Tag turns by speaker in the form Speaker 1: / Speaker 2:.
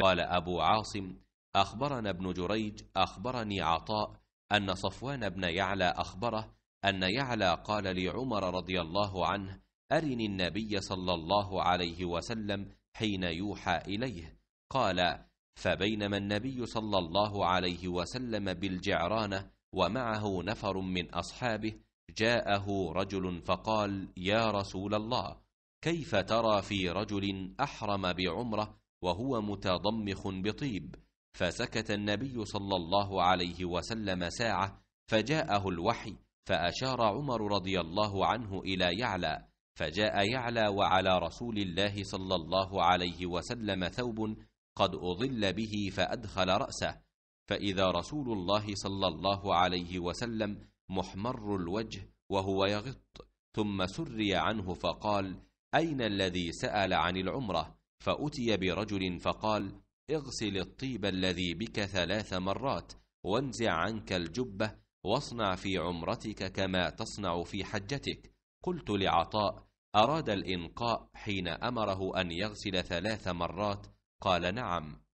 Speaker 1: قال أبو عاصم أخبرنا
Speaker 2: ابن جريج أخبرني عطاء أن صفوان بن يعلى أخبره أن يعلى قال لعمر رضي الله عنه أرني النبي صلى الله عليه وسلم حين يوحى إليه قال فبينما النبي صلى الله عليه وسلم بالجعرانة ومعه نفر من أصحابه جاءه رجل فقال يا رسول الله كيف ترى في رجل أحرم بعمره وهو متضمخ بطيب فسكت النبي صلى الله عليه وسلم ساعه فجاءه الوحي فاشار عمر رضي الله عنه الى يعلى فجاء يعلى وعلى رسول الله صلى الله عليه وسلم ثوب قد اضل به فادخل راسه فاذا رسول الله صلى الله عليه وسلم محمر الوجه وهو يغط ثم سري عنه فقال اين الذي سال عن العمره فأتي برجل فقال اغسل الطيب الذي بك ثلاث مرات وانزع عنك الجبة واصنع في عمرتك كما تصنع في حجتك قلت لعطاء أراد الإنقاء حين أمره
Speaker 1: أن يغسل ثلاث مرات قال نعم